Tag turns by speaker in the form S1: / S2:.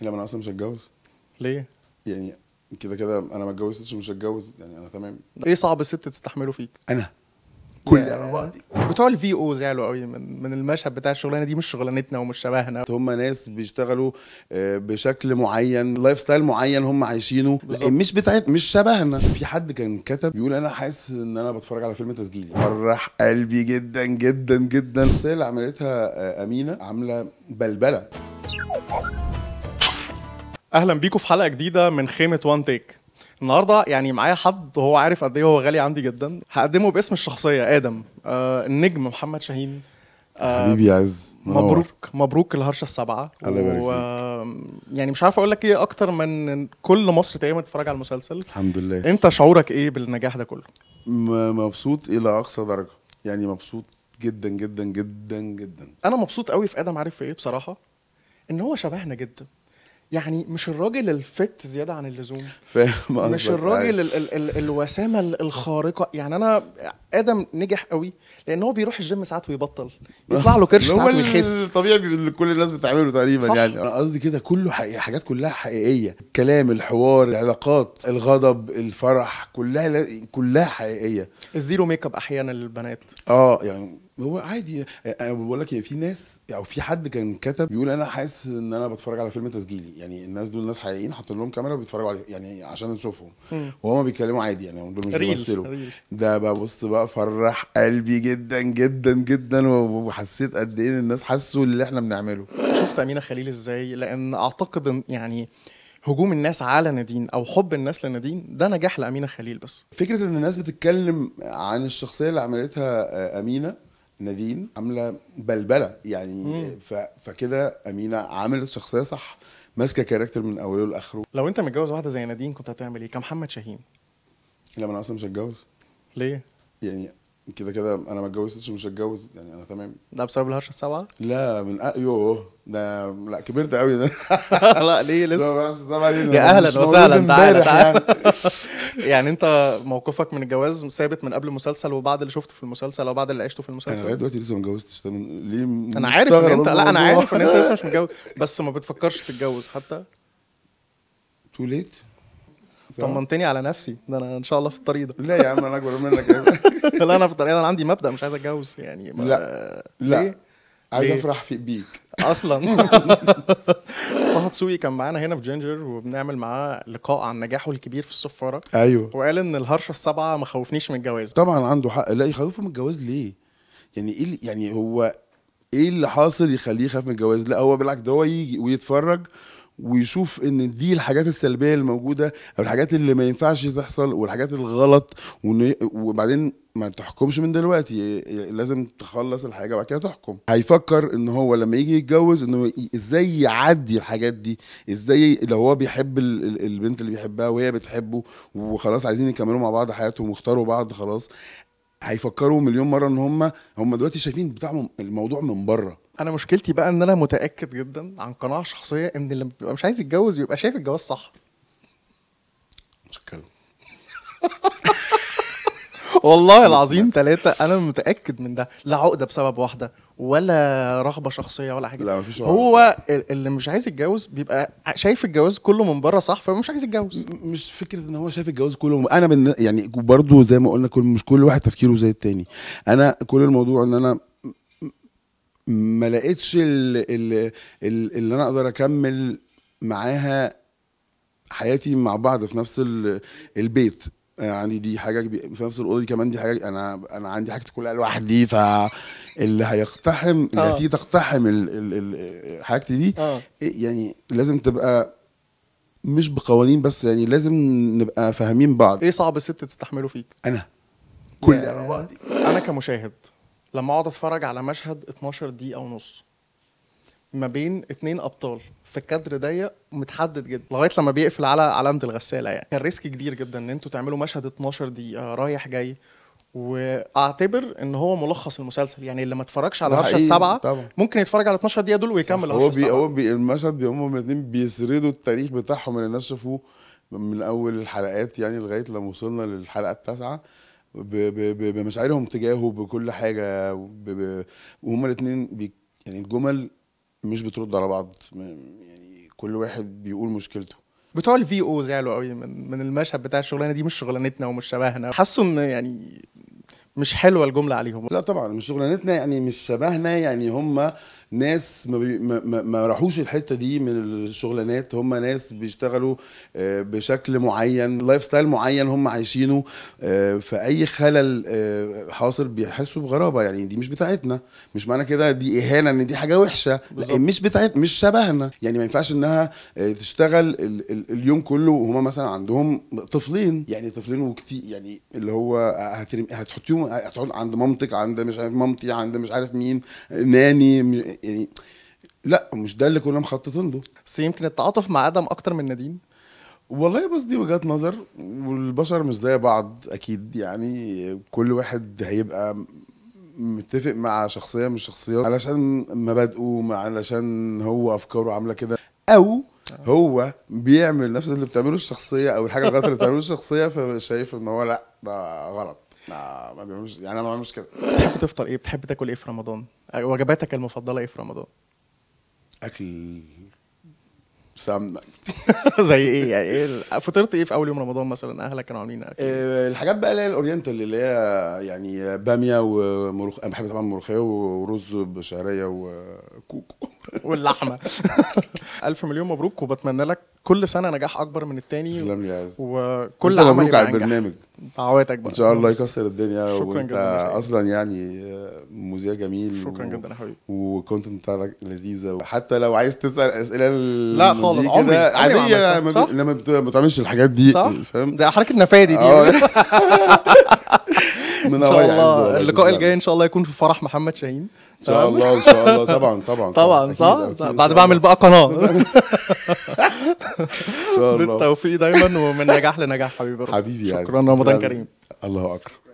S1: لا انا اصلا مش هتجوز ليه؟ يعني كده كده انا ما اتجوزتش ومش هتجوز
S2: يعني انا تمام ايه صعب الست تستحمله فيك؟ انا كل انا بعضي بتوع الفي او زعلوا قوي من من المشهد بتاع الشغلانه دي مش شغلانتنا ومش شبهنا هم ناس بيشتغلوا
S1: آه، بشكل معين لايف ستايل معين هم عايشينه آه، بالزبط. مش بتاعت مش شبهنا في حد كان كتب بيقول انا حاسس ان انا بتفرج على فيلم تسجيلي فرح قلبي جدا جدا
S2: جدا الشخصيه اللي عملتها آه، امينه عامله بلبله اهلا بيكم في حلقه جديده من خيمه وان تيك النهارده يعني معايا حد هو عارف قد ايه هو غالي عندي جدا هقدمه باسم الشخصيه ادم آه النجم محمد شاهين آه حبيبي يا عز مبروك مبروك الهرشه السبعه الله يبارك و... يعني مش عارف اقول لك ايه اكتر من كل مصر تقريبا بتتفرج على المسلسل الحمد لله انت شعورك ايه بالنجاح ده كله
S1: مبسوط الى اقصى درجه يعني مبسوط جدا جدا جدا جدا
S2: انا مبسوط قوي في ادم عارف في ايه بصراحه ان هو شبهنا جدا يعني مش الراجل الفت زياده عن اللزوم
S1: فاهم مش الراجل ال-
S2: ال- ال- الوسامه الخارقه يعني انا ادم نجح قوي لان هو بيروح الجيم ساعات ويبطل يطلع له كرش ساعات ويخس طبيعي اللي كل الناس بتعمله
S1: تقريبا صح. يعني انا قصدي كده كله حقيقي حاجات كلها حقيقيه الكلام الحوار العلاقات الغضب الفرح كلها كلها حقيقيه
S2: الزيرو ميك اب احيانا للبنات
S1: اه يعني هو عادي انا أه، أه، بقول لك إيه، في ناس او في حد كان كتب بيقول انا حاسس ان انا بتفرج على فيلم تسجيلي يعني الناس دول ناس حقيقيين حاطين لهم كاميرا بيتفرجوا عليه يعني عشان نشوفهم وهما بيتكلموا عادي يعني هم دول مش بيمثلوا ده ببص بقى فرح قلبي جدا جدا جدا
S2: وحسيت قد ايه الناس حسوا اللي احنا بنعمله شفت امينه خليل ازاي لان اعتقد ان يعني هجوم الناس على نادين او حب الناس لنادين ده نجاح لامينه خليل بس
S1: فكره ان الناس بتتكلم عن الشخصيه اللي عملتها آه، امينه نادين عامله بلبله يعني فكده امينه عملت شخصيه صح ماسكه كاركتر من اوله لاخره
S2: لو انت متجوز واحده زي نادين كنت هتعمل ايه كمحمد شاهين
S1: لا انا اصلا مش هتجوز ليه يعني كده كده انا ما اتجوزتش ومش هتجوز يعني انا تمام
S2: ده بسبب الهرشه السبعه؟
S1: لا من ايوه ده لا كبرت قوي ده لا ليه لسه؟ السبعه دي يا اهلا وسهلا تعالى تعالى يعني.
S2: يعني انت موقفك من الجواز ثابت من قبل المسلسل وبعد اللي شفته في المسلسل او بعد اللي عشته في المسلسل انا لغايه دلوقتي
S1: لسه ما اتجوزتش ليه انا عارف ان انت لا انا عارف ان انت لسه مش
S2: متجوز بس ما بتفكرش تتجوز حتى تو ليت طمنتني على نفسي ده انا ان شاء الله في الطريق ده لا يا عم انا اكبر منك لا انا في الطريق ده انا عندي مبدا مش عايز اتجوز يعني ما... لا لا ليه؟
S1: عايز ليه؟ افرح في
S2: بيك اصلا طه دسوقي كان معانا هنا في جينجر وبنعمل معاه لقاء عن نجاحه الكبير في الصفاره ايوه وقال ان الهرشه السبعه ما خوفنيش من الجواز
S1: طبعا عنده حق لا يخوفه من الجواز ليه؟ يعني ايه يعني هو ايه اللي حاصل يخليه يخاف من الجواز؟ لا هو بالعكس ده هو يجي ويتفرج ويشوف ان دي الحاجات السلبيه الموجوده او الحاجات اللي ما ينفعش تحصل والحاجات الغلط وبعدين ما تحكمش من دلوقتي لازم تخلص الحاجه وبعد كده تحكم هيفكر ان هو لما يجي يتجوز انه ازاي يعدي الحاجات دي ازاي لو هو بيحب البنت اللي بيحبها وهي بتحبه وخلاص عايزين يكملوا مع بعض حياتهم واختاروا بعض خلاص هيفكروا مليون مره ان هم هم دلوقتي شايفين
S2: بتاعهم الموضوع من بره انا مشكلتي بقى ان انا متاكد جدا عن قناعه شخصيه ان اللي بيبقى مش عايز يتجوز بيبقى شايف الجواز صح مشكله والله العظيم ثلاثة أنا متأكد من ده لا عقدة بسبب واحدة ولا رغبة شخصية ولا حاجة لا مفيش هو اللي مش عايز يتجوز بيبقى شايف الجواز كله من بره صح فمش عايز يتجوز مش فكرة إن هو شايف الجواز كله من... أنا من
S1: يعني برضو زي ما قلنا كل مش كل واحد تفكيره زي التاني أنا كل الموضوع إن أنا ما لقيتش اللي, اللي انا اقدر اكمل معاها حياتي مع بعض في نفس البيت يعني دي حاجه كبيره في نفس الاوضه دي كمان دي حاجه انا انا عندي حاجتي كلها لوحدي فاللي هيقتحم اللي آه. هتيجي تقتحم حاجتي دي آه. إيه يعني لازم تبقى مش بقوانين بس يعني لازم نبقى فاهمين بعض ايه
S2: صعب الست تستحمله فيك انا كل انا بعضي انا كمشاهد لما اقعد اتفرج على مشهد 12 دقيقه ونص ما بين اتنين ابطال في كادر ضيق متحدد جدا لغايه لما بيقفل على علامه الغساله يعني كان ريسك كبير جدا ان انتوا تعملوا مشهد 12 دقيقه رايح جاي واعتبر ان هو ملخص المسلسل يعني اللي ما اتفرجش على الهرشه السبعه طبعا. ممكن يتفرج على 12 دقيقه دول ويكمل هو بي هو
S1: بي المشهد هم الاثنين بيسردوا التاريخ بتاعهم اللي الناس شافوه من اول الحلقات يعني لغايه لما وصلنا للحلقه التاسعه بمشاعرهم تجاهه بكل حاجه وهما الاثنين يعني الجمل مش بترد على بعض يعني كل
S2: واحد بيقول مشكلته بتوع الفي او زعلوا قوي من من المشهد بتاع الشغلانه دي مش شغلانتنا ومش شبهنا حسوا ان يعني مش حلوه الجمله عليهم لا طبعا مش شغلانتنا يعني
S1: مش شبهنا يعني هم ناس ما, بي ما, ما, راحوش الحته دي من الشغلانات هم ناس بيشتغلوا آه، بشكل معين لايف ستايل معين هم عايشينه آه، فاي خلل آه، حاصل بيحسوا بغرابه يعني دي مش بتاعتنا مش معنى كده دي اهانه ان دي حاجه وحشه لا مش بتاعت مش شبهنا يعني ما ينفعش انها تشتغل اليوم كله وهما مثلا عندهم طفلين يعني طفلين وكتير يعني اللي هو هترمي هتحطيهم هتقعد عند مامتك عند مش عارف مامتي عند مش عارف مين ناني يعني لا مش ده اللي كنا مخططين له بس يمكن
S2: التعاطف مع ادم اكتر من نادين والله بس دي وجهات
S1: نظر والبشر مش زي بعض اكيد يعني كل واحد هيبقى متفق مع شخصيه من الشخصيات علشان مبادئه علشان هو افكاره عامله كده او هو بيعمل نفس اللي بتعمله الشخصيه او الحاجه الغلط اللي بتعمله الشخصيه فشايف ان هو لا ده غلط لا ما بيعملوش يعني انا ما بعملش كده بتحب
S2: تفطر ايه بتحب تاكل ايه في رمضان وجباتك المفضله ايه في رمضان اكل سمنه زي ايه يعني ايه فطرت ايه في اول يوم رمضان مثلا اهلك كانوا عاملين اكل إيه
S1: آه، الحاجات بقى اللي هي الاورينتال اللي هي يعني باميه وملوخيه انا بحب طبعا الملوخيه ورز بشعريه وكوكو
S2: واللحمه الف مليون مبروك وبتمنى لك كل سنه نجاح اكبر من التاني سلام يا عز وكل عمل مبروك على البرنامج دعواتك بقى ان شاء الله يكسر الدنيا شكرا وانت جدا
S1: اصلا يعني آه، مذيع جميل شكرا جدا يا حبيبي والكونتنت بتاعتك لذيذه وحتى لو عايز تسال اسئله لا خالص عمري عاديه ما بي... لما بتعملش الحاجات دي صح؟ فاهم ده حركه نفادي دي آه.
S2: من الله اللقاء الجاي ان شاء الله يكون في فرح محمد شاهين ان شاء الله ان شاء الله طبعا طبعا طبعا صح بعد بعمل بقى قناه ان شاء الله بالتوفيق دايما ومن نجاح لنجاح حبيبي حبيبي شكرا رمضان كريم
S1: الله اكبر